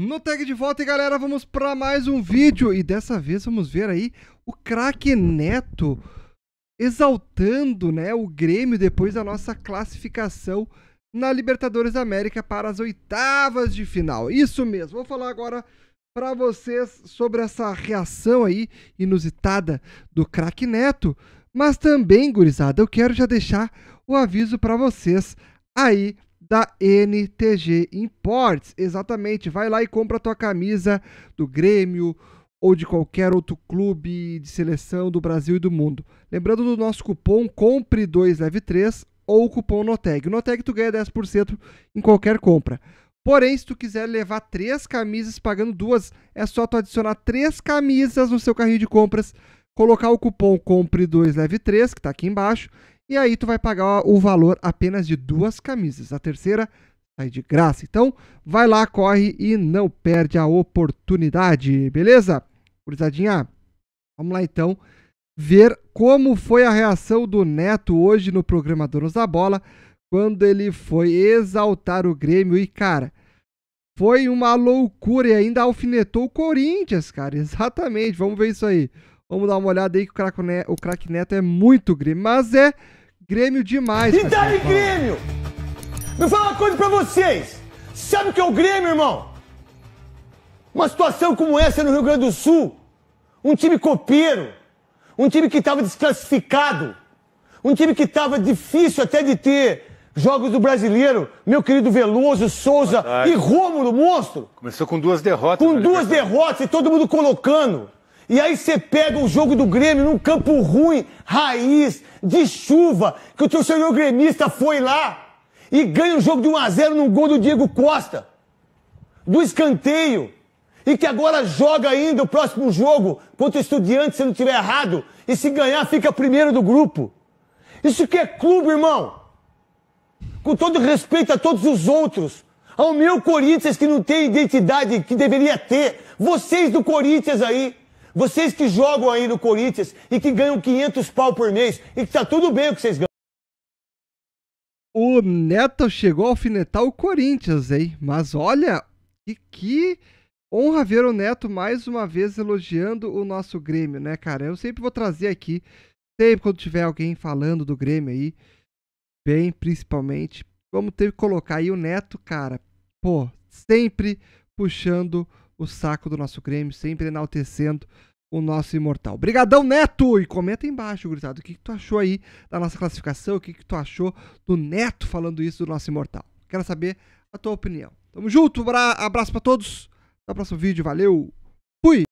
No tag de volta, e galera, vamos para mais um vídeo e dessa vez vamos ver aí o craque Neto exaltando, né, o Grêmio depois da nossa classificação na Libertadores América para as oitavas de final. Isso mesmo. Vou falar agora para vocês sobre essa reação aí inusitada do craque Neto, mas também, gurizada, eu quero já deixar o aviso para vocês aí da NTG Imports. Exatamente, vai lá e compra a tua camisa do Grêmio ou de qualquer outro clube de seleção do Brasil e do mundo. Lembrando do nosso cupom COMPRE2 leve 3 ou o cupom NOTEG. NOTEG tu ganha 10% em qualquer compra. Porém, se tu quiser levar três camisas pagando duas, é só tu adicionar três camisas no seu carrinho de compras, colocar o cupom COMPRE2 leve 3, que está aqui embaixo, e aí tu vai pagar o valor apenas de duas camisas. A terceira sai de graça. Então, vai lá, corre e não perde a oportunidade, beleza? Curizadinha, vamos lá então ver como foi a reação do Neto hoje no programa Donos da Bola, quando ele foi exaltar o Grêmio e, cara, foi uma loucura e ainda alfinetou o Corinthians, cara. Exatamente, vamos ver isso aí. Vamos dar uma olhada aí que o craque Neto, o craque Neto é muito Grêmio, mas é Grêmio demais. E daí, Grêmio? Me fala uma coisa pra vocês. Sabe o que é o Grêmio, irmão? Uma situação como essa no Rio Grande do Sul. Um time copeiro. Um time que estava desclassificado. Um time que estava difícil até de ter jogos do brasileiro. Meu querido Veloso, Souza e Rômulo, monstro. Começou com duas derrotas. Com né, duas derrotas e todo mundo colocando. E aí você pega o jogo do Grêmio num campo ruim, raiz, de chuva, que o torcedor gremista foi lá e ganha o jogo de 1 a 0 num gol do Diego Costa, do escanteio, e que agora joga ainda o próximo jogo contra o Estudiante, se não tiver errado, e se ganhar fica primeiro do grupo. Isso que é clube, irmão. Com todo respeito a todos os outros, ao meu Corinthians que não tem identidade que deveria ter, vocês do Corinthians aí, vocês que jogam aí no Corinthians e que ganham 500 pau por mês e que tá tudo bem o que vocês ganham. O Neto chegou a alfinetar o Corinthians, hein? Mas olha, e que honra ver o Neto mais uma vez elogiando o nosso Grêmio, né, cara? Eu sempre vou trazer aqui, sempre quando tiver alguém falando do Grêmio aí, bem, principalmente, vamos ter que colocar aí o Neto, cara, pô, sempre puxando o saco do nosso Grêmio, sempre enaltecendo o nosso imortal. Brigadão, Neto! E comenta aí embaixo, gritado o que, que tu achou aí da nossa classificação, o que, que tu achou do Neto falando isso do nosso imortal. Quero saber a tua opinião. Tamo junto, abraço para todos. Até o próximo vídeo, valeu! Fui!